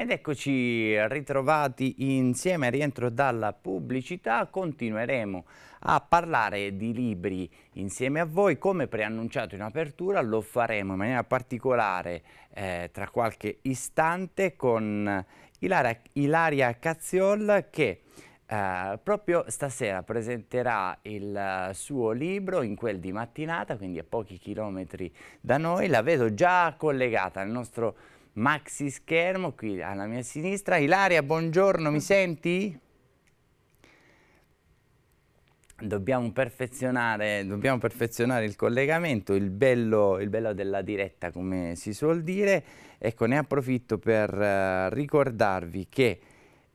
Ed eccoci ritrovati insieme rientro dalla pubblicità, continueremo a parlare di libri insieme a voi, come preannunciato in apertura lo faremo in maniera particolare eh, tra qualche istante con Ilaria, Ilaria Cazziol che eh, proprio stasera presenterà il eh, suo libro in quel di mattinata, quindi a pochi chilometri da noi, la vedo già collegata al nostro maxi schermo qui alla mia sinistra. Ilaria, buongiorno, mi senti? Dobbiamo perfezionare, dobbiamo perfezionare il collegamento, il bello, il bello, della diretta come si suol dire. Ecco, ne approfitto per eh, ricordarvi che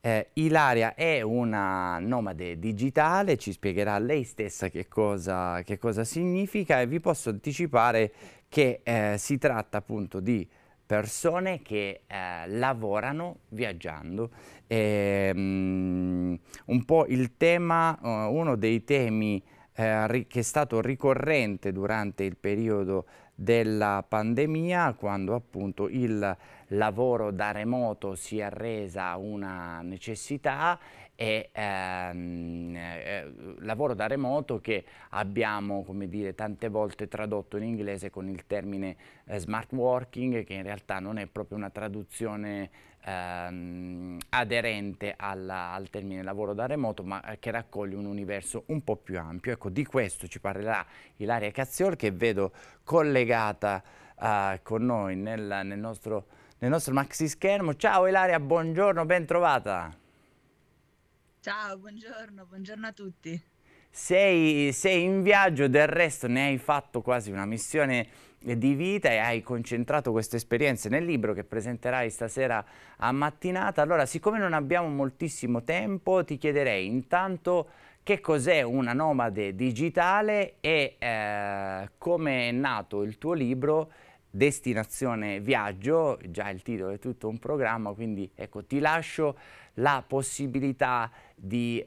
eh, Ilaria è una nomade digitale, ci spiegherà lei stessa che cosa, che cosa significa e vi posso anticipare che eh, si tratta appunto di persone che eh, lavorano viaggiando. E, um, un po' il tema, uh, uno dei temi eh, che è stato ricorrente durante il periodo della pandemia, quando appunto il lavoro da remoto si è resa una necessità e ehm, eh, lavoro da remoto che abbiamo come dire, tante volte tradotto in inglese con il termine eh, smart working che in realtà non è proprio una traduzione ehm, aderente alla, al termine lavoro da remoto ma eh, che raccoglie un universo un po' più ampio. Ecco di questo ci parlerà Ilaria Cazziol che vedo collegata eh, con noi nel, nel, nostro, nel nostro maxi schermo. Ciao Ilaria, buongiorno, ben trovata. Ciao, buongiorno, buongiorno a tutti. Sei, sei, in viaggio, del resto ne hai fatto quasi una missione di vita e hai concentrato queste esperienze nel libro che presenterai stasera a mattinata. Allora, siccome non abbiamo moltissimo tempo, ti chiederei intanto che cos'è una nomade digitale e eh, come è nato il tuo libro destinazione viaggio, già il titolo è tutto un programma, quindi ecco ti lascio la possibilità di eh,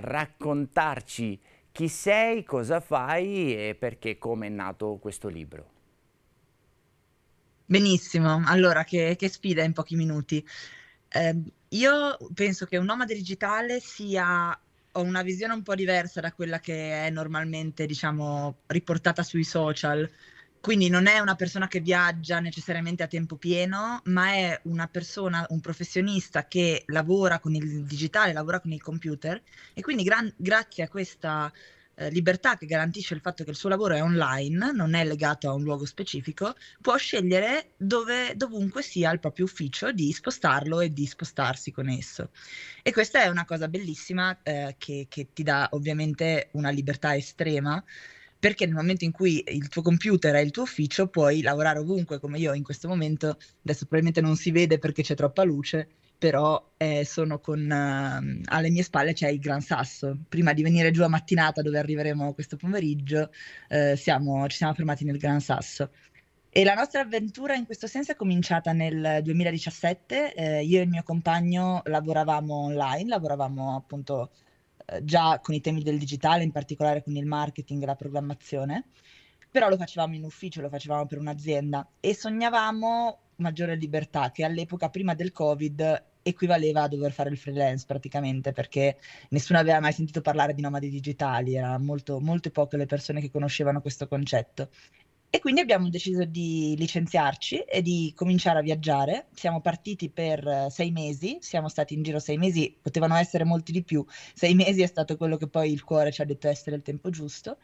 raccontarci chi sei, cosa fai e perché, come è nato questo libro. Benissimo, allora che, che sfida in pochi minuti. Eh, io penso che un nomade digitale sia ho una visione un po' diversa da quella che è normalmente, diciamo, riportata sui social. Quindi non è una persona che viaggia necessariamente a tempo pieno, ma è una persona, un professionista che lavora con il digitale, lavora con il computer e quindi gran- grazie a questa eh, libertà che garantisce il fatto che il suo lavoro è online, non è legato a un luogo specifico, può scegliere dove, dovunque sia il proprio ufficio di spostarlo e di spostarsi con esso. E questa è una cosa bellissima eh, che, che ti dà ovviamente una libertà estrema perché nel momento in cui il tuo computer è il tuo ufficio puoi lavorare ovunque, come io in questo momento, adesso probabilmente non si vede perché c'è troppa luce, però eh, sono con, uh, alle mie spalle c'è il Gran Sasso. Prima di venire giù a mattinata dove arriveremo questo pomeriggio, eh, siamo, ci siamo fermati nel Gran Sasso. E la nostra avventura in questo senso è cominciata nel 2017. Eh, io e il mio compagno lavoravamo online, lavoravamo appunto eh, già con i temi del digitale, in particolare con il marketing e la programmazione, però lo facevamo in ufficio, lo facevamo per un'azienda e sognavamo maggiore libertà che all'epoca prima del Covid equivaleva a dover fare il freelance praticamente perché nessuno aveva mai sentito parlare di nomadi digitali, erano molto, molto poche le persone che conoscevano questo concetto e quindi abbiamo deciso di licenziarci e di cominciare a viaggiare. Siamo partiti per eh, sei mesi, siamo stati in giro sei mesi, potevano essere molti di più. Sei mesi è stato quello che poi il cuore ci ha detto essere il tempo giusto.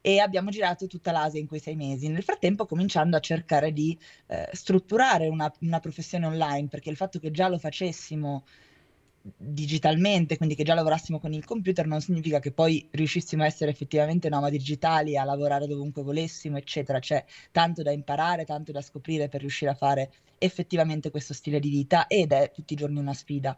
E abbiamo girato tutta l'Asia in quei sei mesi. Nel frattempo, cominciando a cercare di eh, strutturare una, una professione online, perché il fatto che già lo facessimo digitalmente, quindi che già lavorassimo con il computer, non significa che poi riuscissimo a essere effettivamente nomadi digitali, a lavorare dovunque volessimo, eccetera. C'è tanto da imparare, tanto da scoprire per riuscire a fare effettivamente questo stile di vita ed è tutti i giorni una sfida.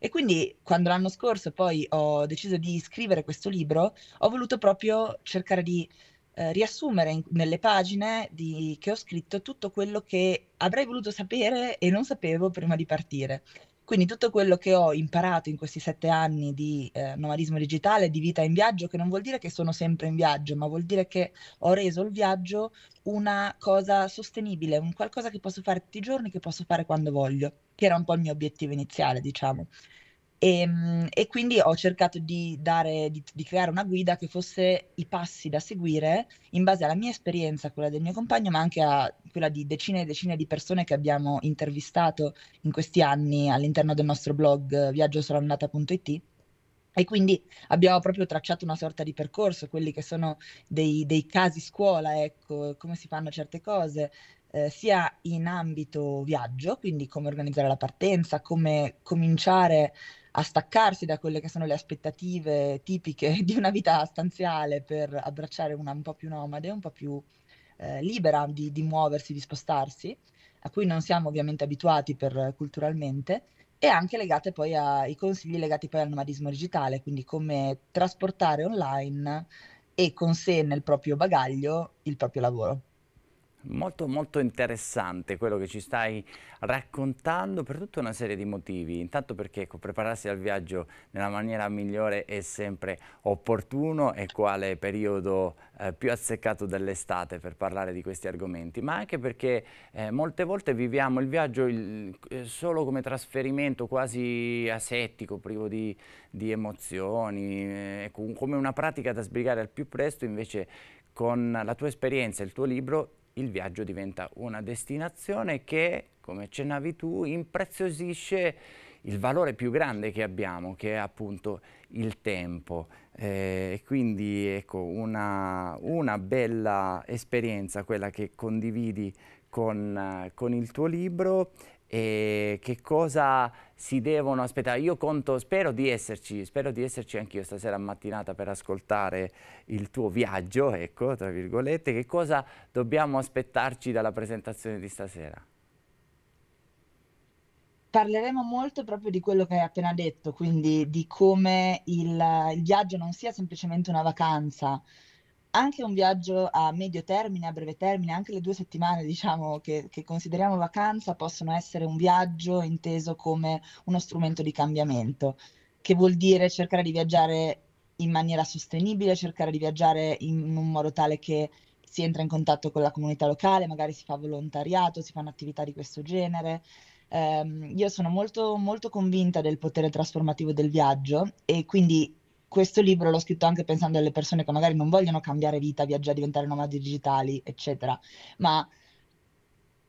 E quindi quando l'anno scorso poi ho deciso di scrivere questo libro, ho voluto proprio cercare di eh, riassumere in, nelle pagine di, che ho scritto tutto quello che avrei voluto sapere e non sapevo prima di partire. Quindi tutto quello che ho imparato in questi sette anni di eh, nomadismo digitale, di vita in viaggio, che non vuol dire che sono sempre in viaggio, ma vuol dire che ho reso il viaggio una cosa sostenibile, un qualcosa che posso fare tutti i giorni, che posso fare quando voglio, che era un po' il mio obiettivo iniziale, diciamo. E, ehm, e quindi ho cercato di, dare, di, di, creare una guida che fosse i passi da seguire in base alla mia esperienza, quella del mio compagno, ma anche a quella di decine e decine di persone che abbiamo intervistato in questi anni all'interno del nostro blog eh, viaggiosolannata.it. E quindi abbiamo proprio tracciato una sorta di percorso, quelli che sono dei, dei casi scuola, ecco, come si fanno certe cose, eh, sia in ambito viaggio, quindi come organizzare la partenza, come cominciare a staccarsi da quelle che sono le aspettative tipiche di una vita stanziale per abbracciare una un po' più nomade, un po' più eh, libera di, di muoversi, di spostarsi, a cui non siamo ovviamente abituati per, culturalmente, e anche legate poi ai consigli legati poi al nomadismo digitale, quindi come trasportare online e con sé nel proprio bagaglio il proprio lavoro. Molto molto interessante quello che ci stai raccontando per tutta una serie di motivi, intanto perché ecco, prepararsi al viaggio nella maniera migliore è sempre opportuno e quale periodo eh, più azzeccato dell'estate per parlare di questi argomenti, ma anche perché eh, molte volte viviamo il viaggio il, eh, solo come trasferimento quasi asettico, privo di, di emozioni, eh, come una pratica da sbrigare al più presto invece con la tua esperienza, il tuo libro il viaggio diventa una destinazione che, come accennavi tu, impreziosisce il valore più grande che abbiamo, che è appunto il tempo. Eh, quindi ecco, una, una, bella esperienza quella che condividi con, eh, con il tuo libro e eh, che cosa si devono aspettare. Io conto, spero di esserci, spero di esserci anch'io io stasera mattinata per ascoltare il tuo viaggio, ecco, tra virgolette, che cosa dobbiamo aspettarci dalla presentazione di stasera? Parleremo molto proprio di quello che hai appena detto, quindi di come il, il viaggio non sia semplicemente una vacanza, anche un viaggio a medio termine, a breve termine, anche le due settimane diciamo, che, che, consideriamo vacanza possono essere un viaggio inteso come uno strumento di cambiamento, che vuol dire cercare di viaggiare in maniera sostenibile, cercare di viaggiare in un modo tale che si entra in contatto con la comunità locale, magari si fa volontariato, si fanno attività di questo genere. Eh, io sono molto, molto convinta del potere trasformativo del viaggio e quindi questo libro l'ho scritto anche pensando alle persone che magari non vogliono cambiare vita, viaggiare, diventare nomadi digitali, eccetera, ma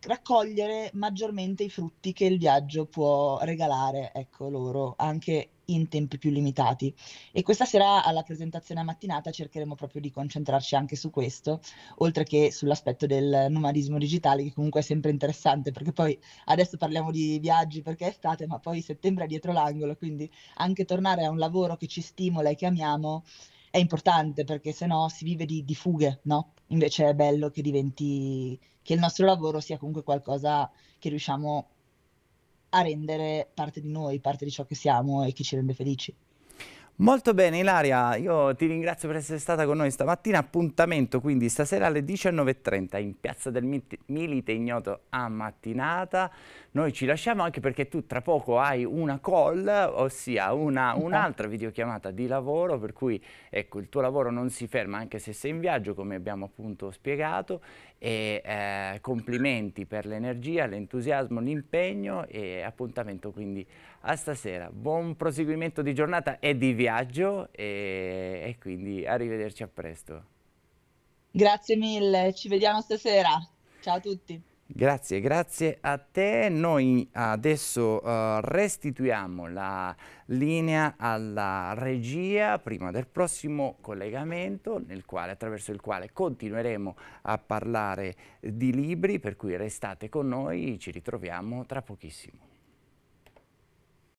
raccogliere maggiormente i frutti che il viaggio può regalare, ecco loro, anche in tempi più limitati. E questa sera alla presentazione a mattinata cercheremo proprio di concentrarci anche su questo, oltre che sull'aspetto del nomadismo digitale, che comunque è sempre interessante, perché poi adesso parliamo di viaggi perché è estate, ma poi settembre è dietro l'angolo, quindi anche tornare a un lavoro che ci stimola e che amiamo è importante perché se no si vive di, di fughe, no? Invece è bello che diventi, che il nostro lavoro sia comunque qualcosa che riusciamo a a rendere parte di noi, parte di ciò che siamo e che ci rende felici. Molto bene Ilaria, io ti ringrazio per essere stata con noi stamattina, appuntamento quindi stasera alle 19.30 in Piazza del Milite Ignoto a mattinata, noi ci lasciamo anche perché tu tra poco hai una call, ossia un'altra un videochiamata di lavoro, per cui ecco il tuo lavoro non si ferma anche se sei in viaggio come abbiamo appunto spiegato e, eh, complimenti per l'energia, l'entusiasmo, l'impegno e appuntamento quindi a stasera. Buon proseguimento di giornata e di viaggio e, e quindi arrivederci a presto. Grazie mille, ci vediamo stasera. Ciao a tutti. Grazie, grazie a te. Noi adesso uh, restituiamo la linea alla regia prima del prossimo collegamento quale, attraverso il quale continueremo a parlare di libri, per cui restate con noi, ci ritroviamo tra pochissimo.